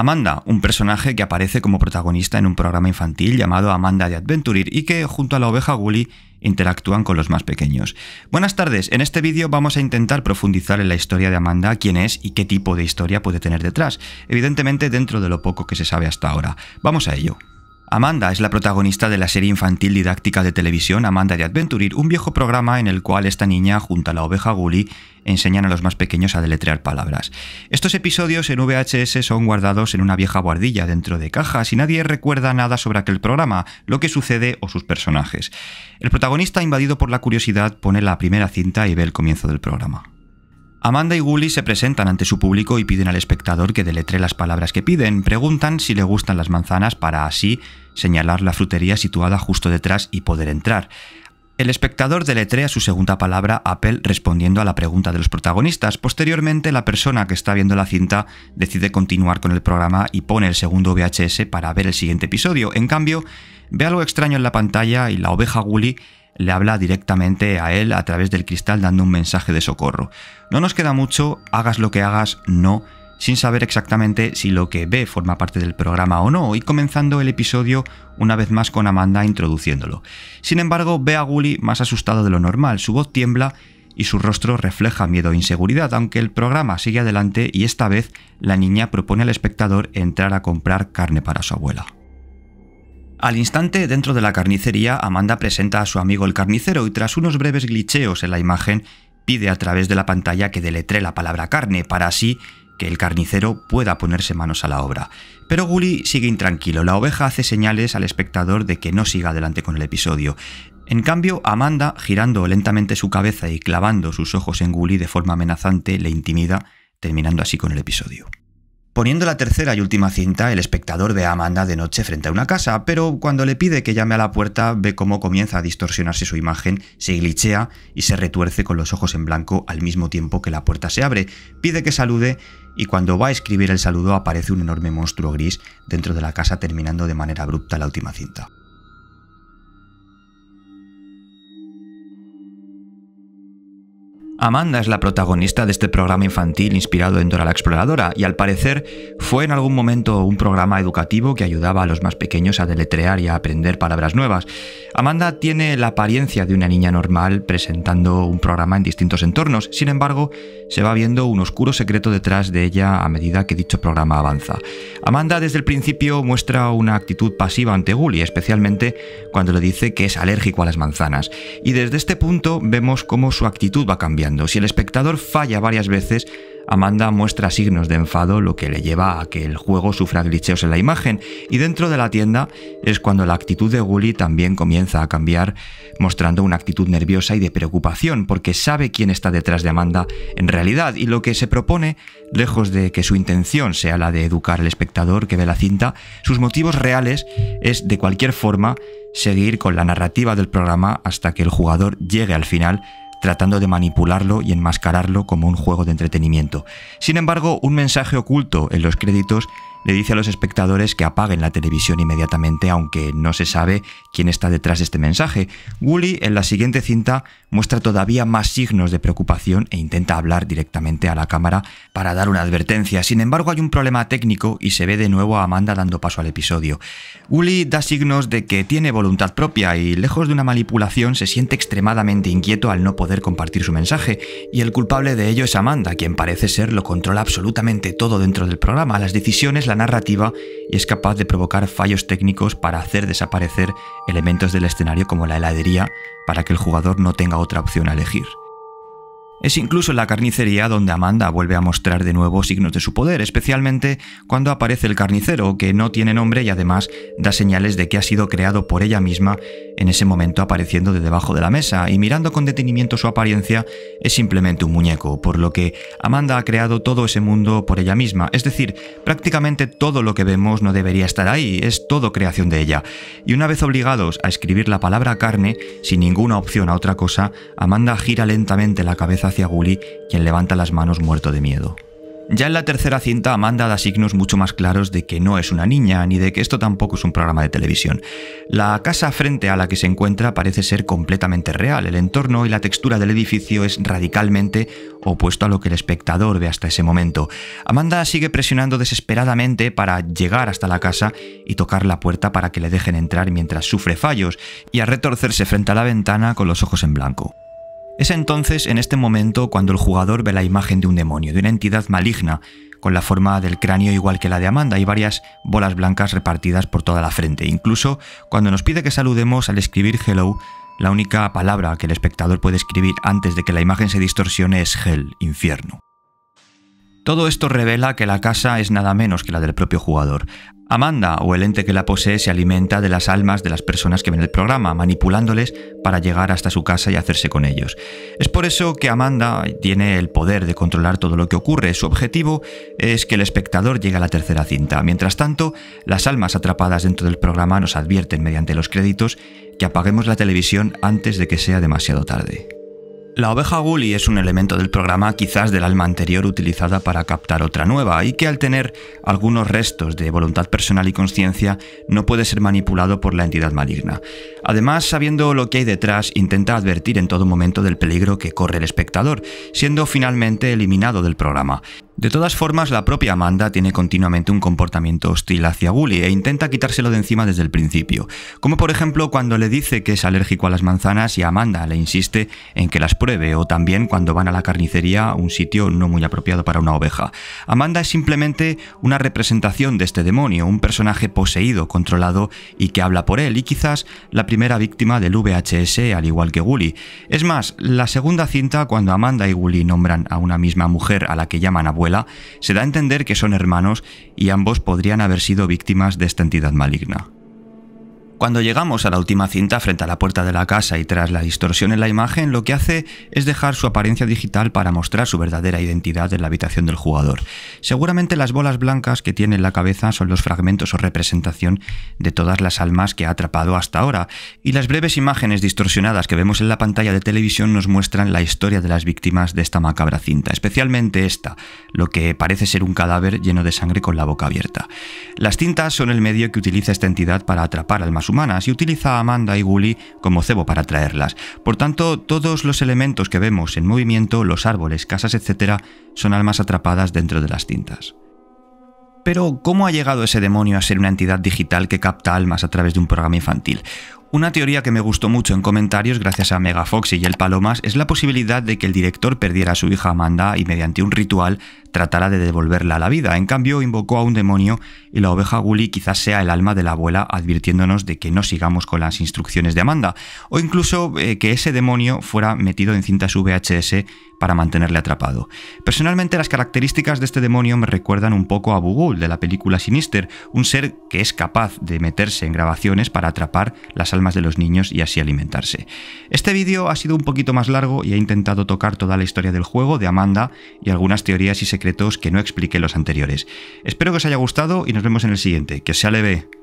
Amanda, un personaje que aparece como protagonista en un programa infantil llamado Amanda de Adventurir y que, junto a la oveja Gully, interactúan con los más pequeños. Buenas tardes, en este vídeo vamos a intentar profundizar en la historia de Amanda, quién es y qué tipo de historia puede tener detrás, evidentemente dentro de lo poco que se sabe hasta ahora. Vamos a ello. Amanda es la protagonista de la serie infantil didáctica de televisión Amanda de Adventurir, un viejo programa en el cual esta niña, junto a la oveja Gully, enseñan a los más pequeños a deletrear palabras. Estos episodios en VHS son guardados en una vieja guardilla dentro de cajas y nadie recuerda nada sobre aquel programa, lo que sucede o sus personajes. El protagonista, invadido por la curiosidad, pone la primera cinta y ve el comienzo del programa. Amanda y Gully se presentan ante su público y piden al espectador que deletre las palabras que piden. Preguntan si le gustan las manzanas para así señalar la frutería situada justo detrás y poder entrar. El espectador deletrea su segunda palabra Apple respondiendo a la pregunta de los protagonistas. Posteriormente, la persona que está viendo la cinta decide continuar con el programa y pone el segundo VHS para ver el siguiente episodio. En cambio, ve algo extraño en la pantalla y la oveja Gully le habla directamente a él a través del cristal dando un mensaje de socorro. No nos queda mucho, hagas lo que hagas, no, sin saber exactamente si lo que ve forma parte del programa o no, y comenzando el episodio una vez más con Amanda introduciéndolo. Sin embargo, ve a Gully más asustado de lo normal, su voz tiembla y su rostro refleja miedo e inseguridad, aunque el programa sigue adelante y esta vez la niña propone al espectador entrar a comprar carne para su abuela. Al instante, dentro de la carnicería, Amanda presenta a su amigo el carnicero y tras unos breves glitcheos en la imagen, pide a través de la pantalla que deletre la palabra carne para así que el carnicero pueda ponerse manos a la obra. Pero Gully sigue intranquilo, la oveja hace señales al espectador de que no siga adelante con el episodio. En cambio, Amanda, girando lentamente su cabeza y clavando sus ojos en Gully de forma amenazante, le intimida, terminando así con el episodio. Poniendo la tercera y última cinta, el espectador ve a Amanda de noche frente a una casa, pero cuando le pide que llame a la puerta ve cómo comienza a distorsionarse su imagen, se glitchea y se retuerce con los ojos en blanco al mismo tiempo que la puerta se abre, pide que salude y cuando va a escribir el saludo aparece un enorme monstruo gris dentro de la casa terminando de manera abrupta la última cinta. Amanda es la protagonista de este programa infantil inspirado en Dora la Exploradora y al parecer fue en algún momento un programa educativo que ayudaba a los más pequeños a deletrear y a aprender palabras nuevas. Amanda tiene la apariencia de una niña normal presentando un programa en distintos entornos, sin embargo se va viendo un oscuro secreto detrás de ella a medida que dicho programa avanza. Amanda desde el principio muestra una actitud pasiva ante Gully, especialmente cuando le dice que es alérgico a las manzanas, y desde este punto vemos cómo su actitud va cambiando si el espectador falla varias veces, Amanda muestra signos de enfado, lo que le lleva a que el juego sufra glitcheos en la imagen, y dentro de la tienda es cuando la actitud de Gully también comienza a cambiar, mostrando una actitud nerviosa y de preocupación, porque sabe quién está detrás de Amanda en realidad, y lo que se propone, lejos de que su intención sea la de educar al espectador que ve la cinta, sus motivos reales es, de cualquier forma, seguir con la narrativa del programa hasta que el jugador llegue al final tratando de manipularlo y enmascararlo como un juego de entretenimiento. Sin embargo, un mensaje oculto en los créditos le dice a los espectadores que apaguen la televisión inmediatamente, aunque no se sabe quién está detrás de este mensaje. Wooly en la siguiente cinta muestra todavía más signos de preocupación e intenta hablar directamente a la cámara para dar una advertencia. Sin embargo, hay un problema técnico y se ve de nuevo a Amanda dando paso al episodio. Wooly da signos de que tiene voluntad propia y, lejos de una manipulación, se siente extremadamente inquieto al no poder compartir su mensaje, y el culpable de ello es Amanda, quien parece ser lo controla absolutamente todo dentro del programa, las decisiones, narrativa y es capaz de provocar fallos técnicos para hacer desaparecer elementos del escenario como la heladería para que el jugador no tenga otra opción a elegir. Es incluso en la carnicería donde Amanda vuelve a mostrar de nuevo signos de su poder, especialmente cuando aparece el carnicero, que no tiene nombre y además da señales de que ha sido creado por ella misma en ese momento apareciendo de debajo de la mesa, y mirando con detenimiento su apariencia es simplemente un muñeco, por lo que Amanda ha creado todo ese mundo por ella misma, es decir, prácticamente todo lo que vemos no debería estar ahí, es todo creación de ella. Y una vez obligados a escribir la palabra carne, sin ninguna opción a otra cosa, Amanda gira lentamente la cabeza hacia Gully, quien levanta las manos muerto de miedo. Ya en la tercera cinta, Amanda da signos mucho más claros de que no es una niña ni de que esto tampoco es un programa de televisión. La casa frente a la que se encuentra parece ser completamente real, el entorno y la textura del edificio es radicalmente opuesto a lo que el espectador ve hasta ese momento. Amanda sigue presionando desesperadamente para llegar hasta la casa y tocar la puerta para que le dejen entrar mientras sufre fallos y a retorcerse frente a la ventana con los ojos en blanco. Es entonces, en este momento, cuando el jugador ve la imagen de un demonio, de una entidad maligna, con la forma del cráneo igual que la de Amanda y varias bolas blancas repartidas por toda la frente. Incluso cuando nos pide que saludemos al escribir hello, la única palabra que el espectador puede escribir antes de que la imagen se distorsione es hell, infierno. Todo esto revela que la casa es nada menos que la del propio jugador. Amanda o el ente que la posee se alimenta de las almas de las personas que ven el programa, manipulándoles para llegar hasta su casa y hacerse con ellos. Es por eso que Amanda tiene el poder de controlar todo lo que ocurre. Su objetivo es que el espectador llegue a la tercera cinta. Mientras tanto, las almas atrapadas dentro del programa nos advierten mediante los créditos que apaguemos la televisión antes de que sea demasiado tarde. La oveja Gully es un elemento del programa quizás del alma anterior utilizada para captar otra nueva y que al tener algunos restos de voluntad personal y conciencia no puede ser manipulado por la entidad maligna. Además, sabiendo lo que hay detrás, intenta advertir en todo momento del peligro que corre el espectador, siendo finalmente eliminado del programa. De todas formas, la propia Amanda tiene continuamente un comportamiento hostil hacia Gully e intenta quitárselo de encima desde el principio, como por ejemplo cuando le dice que es alérgico a las manzanas y Amanda le insiste en que las pruebe, o también cuando van a la carnicería, un sitio no muy apropiado para una oveja. Amanda es simplemente una representación de este demonio, un personaje poseído, controlado y que habla por él, y quizás la primera víctima del VHS al igual que Gully. Es más, la segunda cinta cuando Amanda y Gully nombran a una misma mujer a la que llaman abuela, se da a entender que son hermanos y ambos podrían haber sido víctimas de esta entidad maligna. Cuando llegamos a la última cinta frente a la puerta de la casa y tras la distorsión en la imagen, lo que hace es dejar su apariencia digital para mostrar su verdadera identidad en la habitación del jugador. Seguramente las bolas blancas que tiene en la cabeza son los fragmentos o representación de todas las almas que ha atrapado hasta ahora, y las breves imágenes distorsionadas que vemos en la pantalla de televisión nos muestran la historia de las víctimas de esta macabra cinta, especialmente esta, lo que parece ser un cadáver lleno de sangre con la boca abierta. Las cintas son el medio que utiliza esta entidad para atrapar al más humanas y utiliza a Amanda y Gully como cebo para atraerlas. Por tanto, todos los elementos que vemos en movimiento, los árboles, casas, etc., son almas atrapadas dentro de las tintas. Pero, ¿cómo ha llegado ese demonio a ser una entidad digital que capta almas a través de un programa infantil? Una teoría que me gustó mucho en comentarios gracias a Mega Fox y el Palomas es la posibilidad de que el director perdiera a su hija Amanda y mediante un ritual tratará de devolverla a la vida. En cambio, invocó a un demonio y la oveja Gully quizás sea el alma de la abuela advirtiéndonos de que no sigamos con las instrucciones de Amanda, o incluso eh, que ese demonio fuera metido en cintas VHS para mantenerle atrapado. Personalmente, las características de este demonio me recuerdan un poco a Bugul de la película Sinister, un ser que es capaz de meterse en grabaciones para atrapar las almas de los niños y así alimentarse. Este vídeo ha sido un poquito más largo y he intentado tocar toda la historia del juego, de Amanda y algunas teorías y secretos que no expliqué los anteriores. Espero que os haya gustado y nos vemos en el siguiente. Que sea leve.